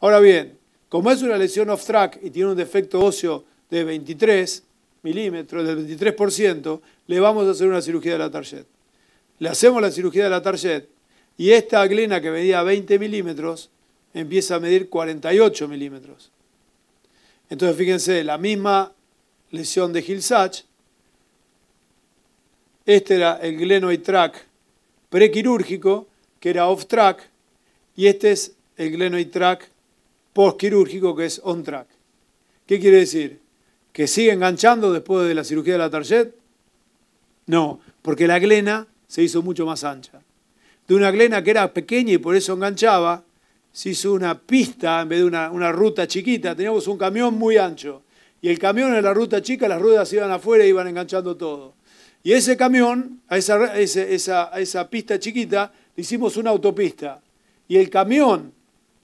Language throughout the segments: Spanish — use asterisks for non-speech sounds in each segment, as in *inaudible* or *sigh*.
Ahora bien, como es una lesión off-track y tiene un defecto óseo de 23 milímetros, del 23%, le vamos a hacer una cirugía de la target. Le hacemos la cirugía de la target y esta glena que medía 20 milímetros empieza a medir 48 milímetros. Entonces, fíjense, la misma lesión de Gilsach este era el glenoid track prequirúrgico, que era off track, y este es el glenoid track postquirúrgico que es on track. ¿Qué quiere decir? ¿Que sigue enganchando después de la cirugía de la tarjeta? No, porque la glena se hizo mucho más ancha. De una glena que era pequeña y por eso enganchaba, se hizo una pista en vez de una, ruta chiquita. Teníamos un camión muy ancho. Y el camión en la ruta chica, las ruedas iban afuera y iban enganchando todo. Y ese camión, a esa, esa pista chiquita, le hicimos una autopista. Y el camión,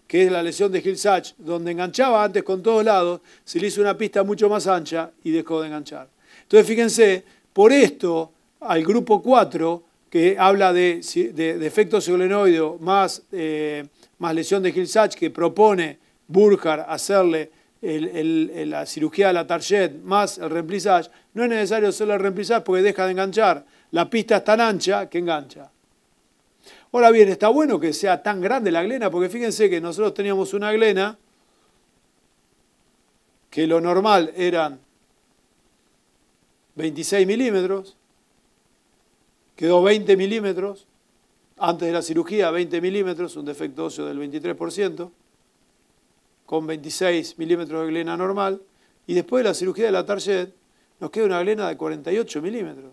que es la lesión de Gilsach, donde enganchaba antes con todos lados, se le hizo una pista mucho más ancha y dejó de enganchar. Entonces fíjense, por esto al grupo 4, que habla de, de, de más, eh, más lesión de Gilsach, que propone Burkhardt hacerle la cirugía de la target más el reemplazaje no es necesario hacerle el reemplizaje porque deja de enganchar. La pista es tan ancha que engancha. Ahora bien, está bueno que sea tan grande la glena, porque fíjense que nosotros teníamos una glena que lo normal eran 26 milímetros, quedó 20 milímetros, antes de la cirugía 20 milímetros, un defecto óseo del 23%, con 26 milímetros de glena normal, y después de la cirugía de la Target nos queda una glena de 48 milímetros.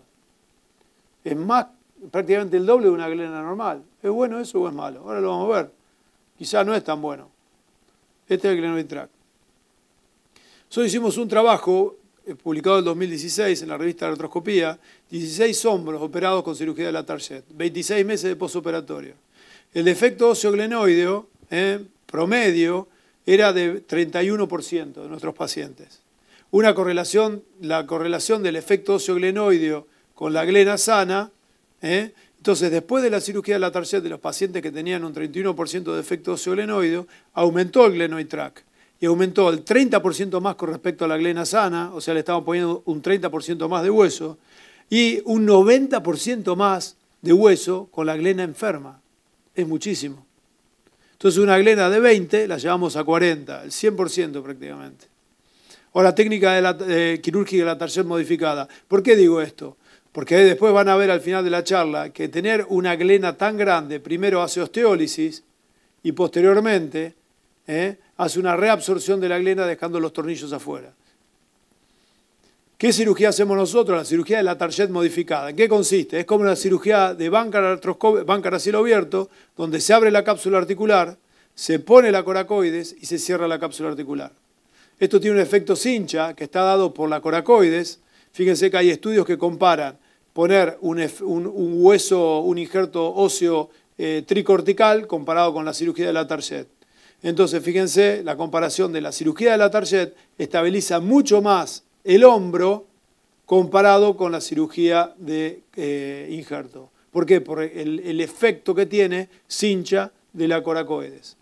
Es más prácticamente el doble de una glena normal. ¿Es bueno eso o es malo? Ahora lo vamos a ver. Quizá no es tan bueno. Este es el track. Nosotros hicimos un trabajo eh, publicado en 2016 en la revista de Retroscopía, 16 hombros operados con cirugía de la Target, 26 meses de posoperatorio. El defecto óseo eh, promedio era de 31% de nuestros pacientes. Una correlación, la correlación del efecto óseo con la glena sana ¿eh? Entonces, después de la cirugía de la tarjeta de los pacientes que tenían un 31% de efecto oseolenoide, aumentó el glenoid track y aumentó el 30% más con respecto a la glena sana, o sea, le estaban poniendo un 30% más de hueso y un 90% más de hueso con la glena enferma. Es muchísimo. Entonces, una glena de 20 la llevamos a 40, el 100% prácticamente. O la técnica de la, eh, quirúrgica de la tarjeta modificada. ¿Por qué digo esto? porque después van a ver al final de la charla que tener una glena tan grande primero hace osteólisis y posteriormente eh, hace una reabsorción de la glena dejando los tornillos afuera. ¿Qué cirugía hacemos nosotros? La cirugía de la tarjeta modificada. ¿En qué consiste? Es como una cirugía de Bancar a cielo abierto, donde se abre la cápsula articular, se pone la coracoides y se cierra la cápsula articular. Esto tiene un efecto cincha que está dado por la coracoides. Fíjense que hay estudios que comparan poner un, hueso, un injerto óseo eh, tricortical comparado con la cirugía de la Target. Entonces, fíjense, la comparación de la cirugía de la Target estabiliza mucho más el hombro comparado con la cirugía de eh, injerto. ¿Por qué? Por el, efecto que tiene cincha de la coracoides.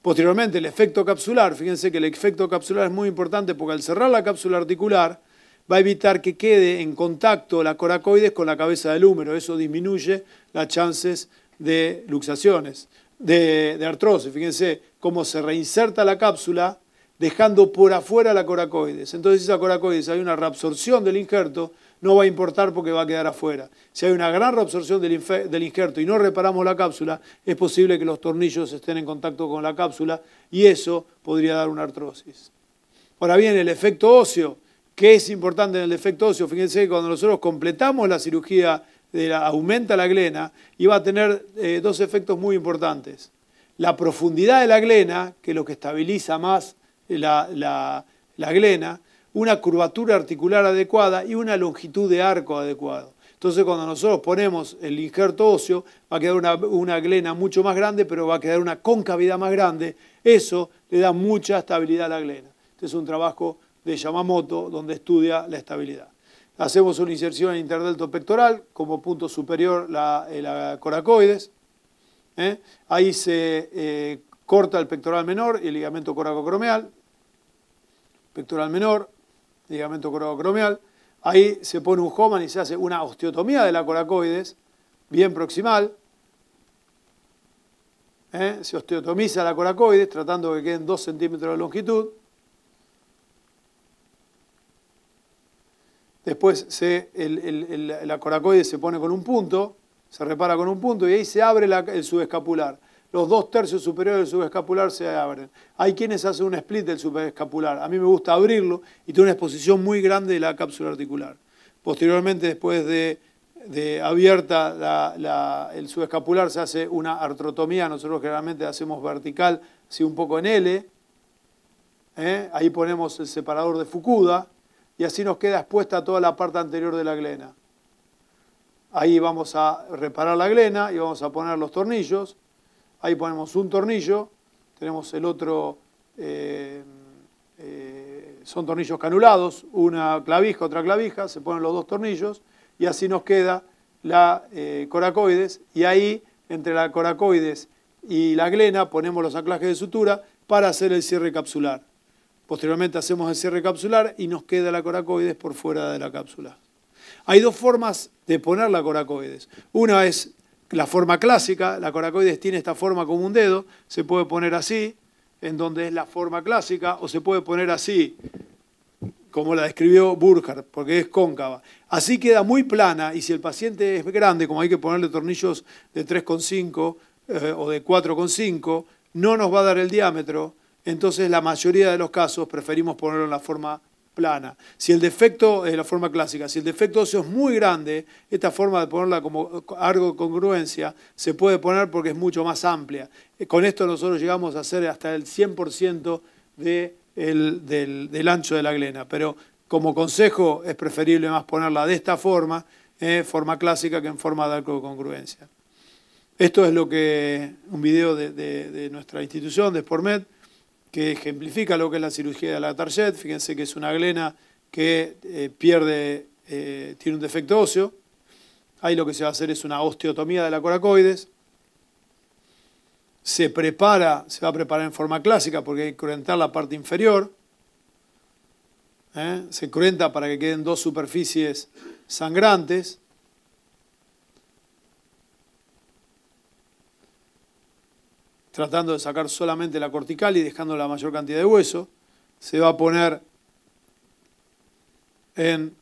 Posteriormente, el efecto capsular, fíjense que el efecto capsular es muy importante porque al cerrar la cápsula articular, va a evitar que quede en contacto la coracoides con la cabeza del húmero. Eso disminuye las chances de luxaciones, de, artrosis. Fíjense cómo se reinserta la cápsula dejando por afuera la coracoides. Entonces, si esa coracoides hay una reabsorción del injerto, no va a importar porque va a quedar afuera. Si hay una gran reabsorción del, del, injerto y no reparamos la cápsula, es posible que los tornillos estén en contacto con la cápsula y eso podría dar una artrosis. Ahora bien, el efecto óseo ¿Qué es importante en el defecto óseo, fíjense que cuando nosotros completamos la cirugía, aumenta la glena, y va a tener eh, dos efectos muy importantes. La profundidad de la glena, que es lo que estabiliza más la, glena, una curvatura articular adecuada y una longitud de arco adecuado. Entonces cuando nosotros ponemos el injerto óseo, va a quedar una, glena mucho más grande, pero va a quedar una concavidad más grande. Eso le da mucha estabilidad a la glena. Este es un trabajo de Yamamoto, donde estudia la estabilidad. Hacemos una inserción en interdelto pectoral, como punto superior la, eh, coracoides. ¿eh? Ahí se eh, corta el pectoral menor y el ligamento coracocromial. Pectoral menor, ligamento coracocromial. Ahí se pone un homan y se hace una osteotomía de la coracoides, bien proximal. Se osteotomiza la coracoides, tratando que queden 2 centímetros de longitud. después se, la coracoide se pone con un punto, se repara con un punto y ahí se abre el subescapular. Los dos tercios superiores del subescapular se abren. Hay quienes hacen un split del subescapular. A mí me gusta abrirlo y tiene una exposición muy grande de la cápsula articular. Posteriormente, después de, abierta el subescapular, se hace una artrotomía. Nosotros generalmente hacemos vertical, así un poco en L. ¿eh? Ahí ponemos el separador de Fukuda y así nos queda expuesta toda la parte anterior de la glena. Ahí vamos a reparar la glena y vamos a poner los tornillos. Ahí ponemos un tornillo, tenemos el otro, eh, eh, son tornillos canulados, una clavija, otra clavija, se ponen los dos tornillos y así nos queda la eh, coracoides y ahí entre la coracoides y la glena ponemos los anclajes de sutura para hacer el cierre capsular. Posteriormente hacemos el cierre capsular y nos queda la coracoides por fuera de la cápsula. Hay dos formas de poner la coracoides. Una es la forma clásica, la coracoides tiene esta forma como un dedo, se puede poner así, en donde es la forma clásica, o se puede poner así, como la describió Burkhardt, porque es cóncava. Así queda muy plana y si el paciente es grande, como hay que ponerle tornillos de 3,5 eh, o de 4,5, no nos va a dar el diámetro entonces la mayoría de los casos preferimos ponerlo en la forma plana. Si el defecto, es eh, la forma clásica, si el defecto óseo es muy grande, esta forma de ponerla como algo de congruencia se puede poner porque es mucho más amplia. Eh, con esto nosotros llegamos a hacer hasta el 100% del, ancho de la glena, pero como consejo es preferible más ponerla de esta forma, eh, forma clásica, que en forma de arco de congruencia. Esto es lo que un video de, de nuestra institución, de Sportmed, que ejemplifica lo que es la cirugía de la Target. Fíjense que es una glena que eh, pierde, eh, tiene un defecto óseo. Ahí lo que se va a hacer es una osteotomía de la coracoides. Se prepara, se va a preparar en forma clásica porque hay que cruentar la parte inferior. ¿eh? Se cruenta para que queden dos superficies sangrantes. tratando de sacar solamente la cortical y dejando la mayor cantidad de hueso. Se va a poner en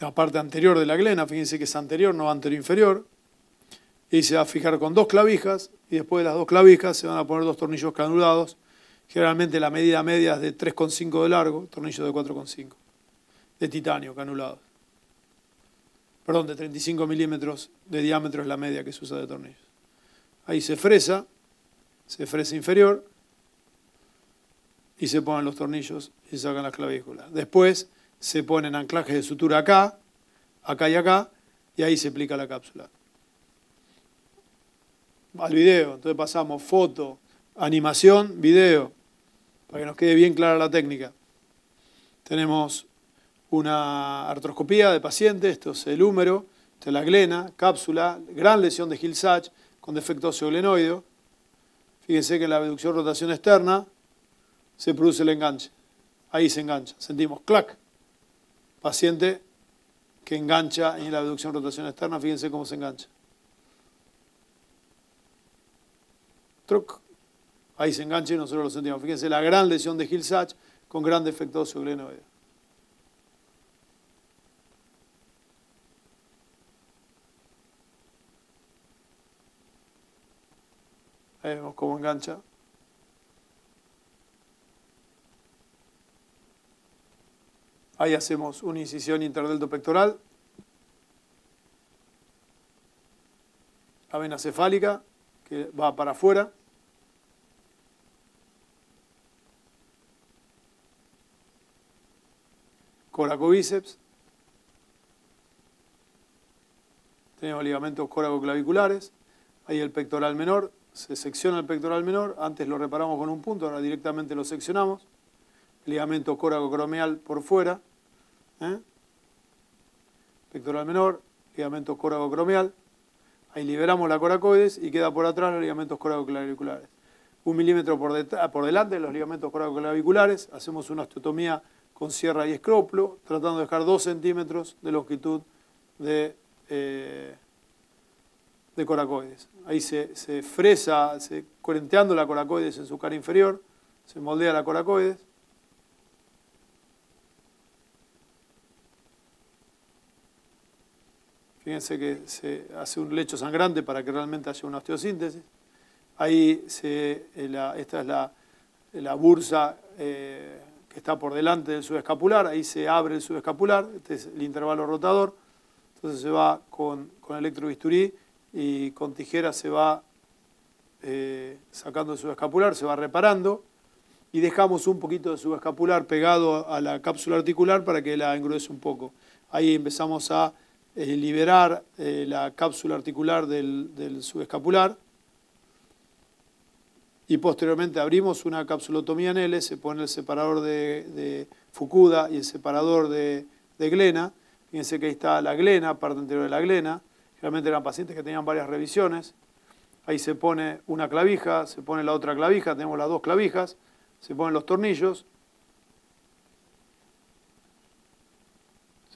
la parte anterior de la glena, fíjense que es anterior, no anterior inferior, y se va a fijar con dos clavijas, y después de las dos clavijas se van a poner dos tornillos canulados, generalmente la medida media es de 3,5 de largo, tornillo de 4,5, de titanio canulado, Perdón, de 35 milímetros de diámetro es la media que se usa de tornillos ahí se fresa, se fresa inferior y se ponen los tornillos y sacan las clavículas. Después se ponen anclajes de sutura acá, acá y acá, y ahí se aplica la cápsula. Al video, entonces pasamos foto, animación, video, para que nos quede bien clara la técnica. Tenemos una artroscopía de paciente, esto es el húmero, esta es la glena, cápsula, gran lesión de hill con defecto glenoideo, Fíjense que en la abducción rotación externa se produce el enganche. Ahí se engancha. Sentimos clac. Paciente que engancha en la abducción rotación externa. Fíjense cómo se engancha. Truc. Ahí se engancha y nosotros lo sentimos. Fíjense la gran lesión de hill con gran defecto Ahí eh, vemos cómo engancha. Ahí hacemos una incisión interdelto pectoral. La cefálica, que va para afuera. bíceps. Tenemos ligamentos córaco-claviculares. Ahí el pectoral menor se secciona el pectoral menor, antes lo reparamos con un punto, ahora directamente lo seccionamos, ligamento córago-cromial por fuera, ¿eh? pectoral menor, ligamento córago-cromial. ahí liberamos la coracoides y queda por atrás los ligamentos coracoclaviculares. Un milímetro por, por delante los ligamentos coracoclaviculares, hacemos una osteotomía con sierra y escroplo, tratando de dejar dos centímetros de longitud de... Eh, de coracoides. Ahí se, fresa, se, corenteando la coracoides en su cara inferior, se moldea la coracoides. Fíjense que se hace un lecho sangrante para que realmente haya una osteosíntesis. Ahí se, eh, esta es la, bursa eh, que está por delante del subescapular, ahí se abre el subescapular, este es el intervalo rotador. Entonces se va con, con electrobisturí y con tijera se va eh, sacando el subescapular, se va reparando y dejamos un poquito de subescapular pegado a la cápsula articular para que la engruece un poco. Ahí empezamos a eh, liberar eh, la cápsula articular del, subescapular y posteriormente abrimos una capsulotomía en L, se pone el separador de, Fukuda y el separador de, de glena. Fíjense que ahí está la glena, parte anterior de la glena, Realmente eran pacientes que tenían varias revisiones. Ahí se pone una clavija, se pone la otra clavija, tenemos las dos clavijas, se ponen los tornillos,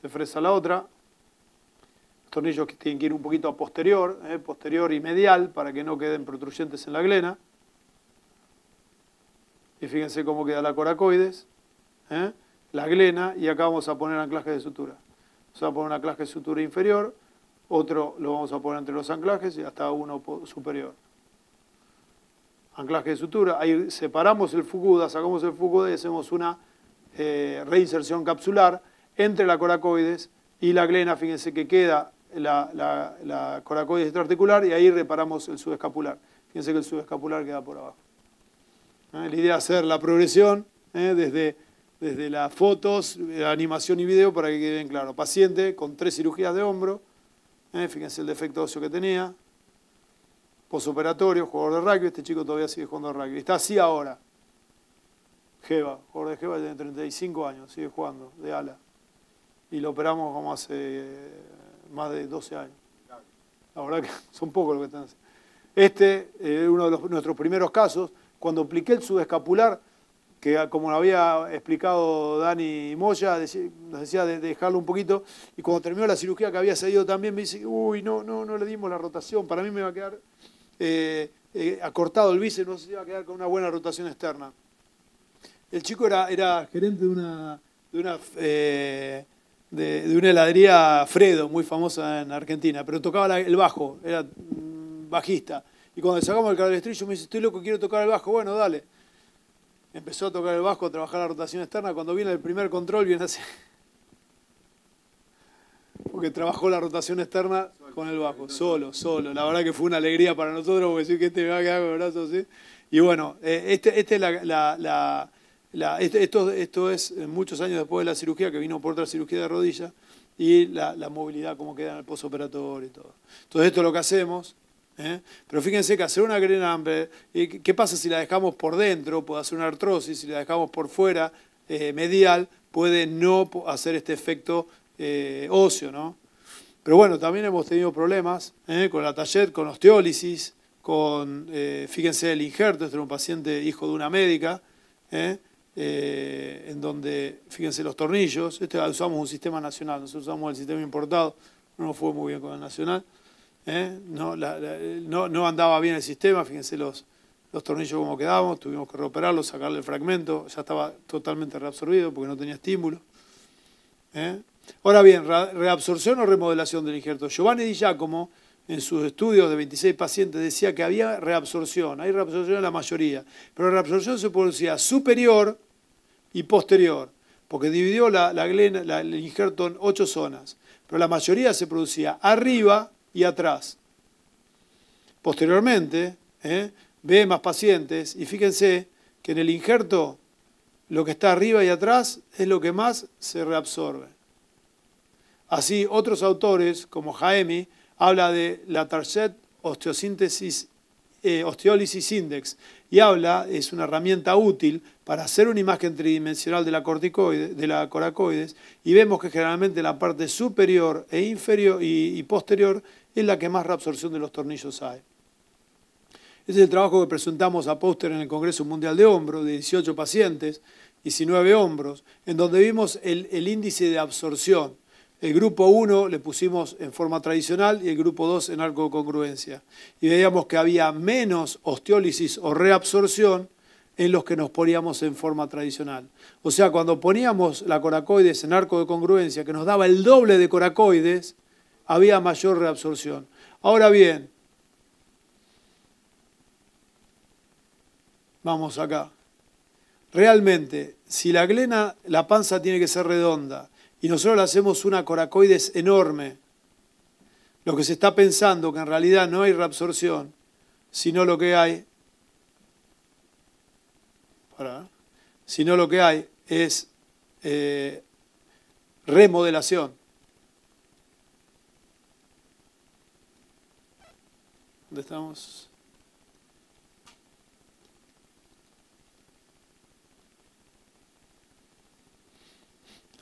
se fresa la otra, los tornillos que tienen que ir un poquito a posterior, eh, posterior y medial, para que no queden protruyentes en la glena. Y fíjense cómo queda la coracoides, eh, la glena, y acá vamos a poner anclaje de sutura. Vamos a poner un anclaje de sutura inferior, otro lo vamos a poner entre los anclajes y hasta uno superior. Anclaje de sutura, ahí separamos el fucuda, sacamos el Fukuda y hacemos una eh, reinserción capsular entre la coracoides y la glena, fíjense que queda la, coracoides extraarticular y ahí reparamos el subescapular. Fíjense que el subescapular queda por abajo. ¿Eh? La idea es hacer la progresión ¿eh? desde, desde las fotos, animación y video para que queden claro. Paciente con tres cirugías de hombro, ¿eh? fíjense el defecto óseo que tenía. Posoperatorio, jugador de rugby. Este chico todavía sigue jugando de rugby. Está así ahora. Jeva, jugador de Jeva, tiene 35 años, sigue jugando de ala. Y lo operamos como hace eh, más de 12 años. La verdad que *laughs* son pocos los que están haciendo. Este es eh, uno de nuestros primeros casos. Cuando apliqué el subescapular, que como lo había explicado Dani Moya, nos decía de, dejarlo un poquito, y cuando terminó la cirugía que había salido también, me dice, uy, no, no, no le dimos la rotación, para mí me va a quedar eh, eh, acortado el bíceps, no se va a quedar con una buena rotación externa. El chico era, era gerente de una, de una, eh, de, una heladería Fredo, muy famosa en Argentina, pero tocaba el bajo, era mm, bajista. Y cuando sacamos el estrillo, me dice, estoy loco, quiero tocar el bajo, bueno, dale empezó a tocar el bajo, a trabajar la rotación externa. Cuando viene el primer control, viene así. Porque trabajó la rotación externa con el bajo, solo, solo. La verdad que fue una alegría para nosotros, porque sí que este me va a quedar con el brazo así. Y bueno, eh, este, este, este esto, esto es eh, muchos años después de la cirugía, que vino por otra cirugía de rodilla, y la, movilidad, cómo queda en el postoperatorio y todo. Entonces, esto es lo que hacemos ¿eh? Pero fíjense que hacer una y ¿qué pasa si la dejamos por dentro? Puede hacer una artrosis, si la dejamos por fuera, eh, medial, puede no hacer este efecto eh, óseo, Pero bueno, también hemos tenido problemas con la tallet, con osteólisis, con, fíjense, el injerto, este era un paciente hijo de una médica, en donde, fíjense, los tornillos, este usamos un sistema nacional, nosotros usamos el sistema importado, no fue muy bien con el nacional, ¿Eh? no, no, andaba bien el sistema, fíjense los, los tornillos como quedábamos, tuvimos que reoperarlo, sacarle el fragmento, ya estaba totalmente reabsorbido porque no tenía estímulo. ¿eh? Ahora bien, reabsorción o remodelación del injerto. Giovanni Di Giacomo, en sus estudios de 26 pacientes, decía que había reabsorción, hay reabsorción en la mayoría, pero la reabsorción se producía superior y posterior, porque dividió la, el injerto en ocho zonas, pero la mayoría se producía arriba, y atrás. Posteriormente, ¿eh? ve más pacientes y fíjense que en el injerto lo que está arriba y atrás es lo que más se reabsorbe. Así, otros autores, como Jaemi, habla de la Target Osteosíntesis, eh, Osteólisis Index y habla, es una herramienta útil para hacer una imagen tridimensional de la, coracoides y vemos que generalmente la parte superior e inferior y, posterior es la que más reabsorción de los tornillos hay. Ese es el trabajo que presentamos a póster en el Congreso Mundial de Hombros, de 18 pacientes, 19 hombros, en donde vimos el, el índice de absorción. El grupo 1 le pusimos en forma tradicional y el grupo 2 en arco de congruencia. Y veíamos que había menos osteólisis o reabsorción en los que nos poníamos en forma tradicional. O sea, cuando poníamos la coracoides en arco de congruencia, que nos daba el doble de coracoides, había mayor reabsorción. Ahora bien, vamos acá. Realmente, si la glena, la panza tiene que ser redonda, y nosotros le hacemos una coracoides enorme, lo que se está pensando que en realidad no hay reabsorción, sino lo que hay sino lo que hay es eh, remodelación. ¿Dónde estamos?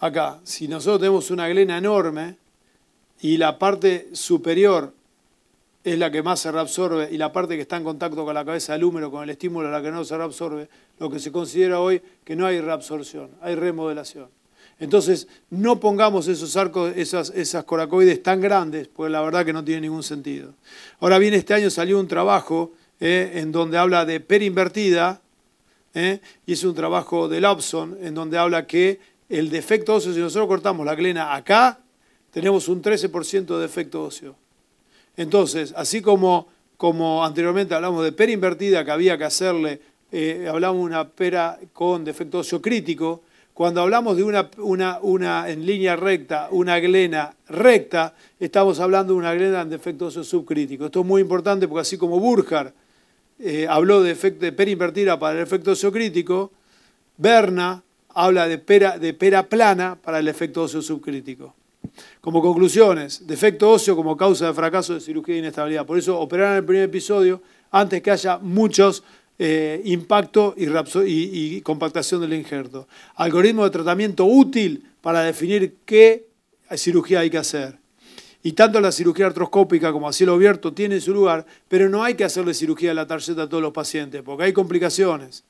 Acá, si nosotros tenemos una glena enorme y la parte superior es la que más se reabsorbe y la parte que está en contacto con la cabeza del húmero, con el estímulo, es la que no se reabsorbe, lo que se considera hoy que no hay reabsorción, hay remodelación. Entonces, no pongamos esos arcos, esas, esas coracoides tan grandes, pues la verdad que no tiene ningún sentido. Ahora bien, este año salió un trabajo eh, en donde habla de perinvertida, eh, y es un trabajo de Lobson, en donde habla que el defecto óseo, si nosotros cortamos la glena acá, tenemos un 13% de defecto óseo. Entonces, así como, como anteriormente hablamos de pera invertida que había que hacerle, eh, hablamos de una pera con defecto óseo crítico, cuando hablamos de una, en línea recta, una glena recta, estamos hablando de una glena en defecto óseo subcrítico. Esto es muy importante porque así como Burjar eh, habló de, efecto, pera invertida para el efecto óseo crítico, Berna habla de pera, de pera plana para el efecto óseo subcrítico. Como conclusiones, defecto óseo como causa de fracaso de cirugía de inestabilidad. Por eso operar en el primer episodio antes que haya muchos eh, impactos y, compactación del injerto. Algoritmo de tratamiento útil para definir qué cirugía hay que hacer. Y tanto la cirugía artroscópica como a cielo abierto tienen su lugar, pero no hay que hacerle cirugía a la tarjeta a todos los pacientes, porque hay complicaciones.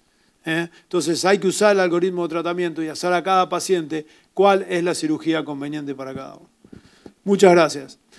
¿eh? Entonces hay que usar el algoritmo de tratamiento y hacer a cada paciente cuál es la cirugía conveniente para cada uno. Muchas gracias.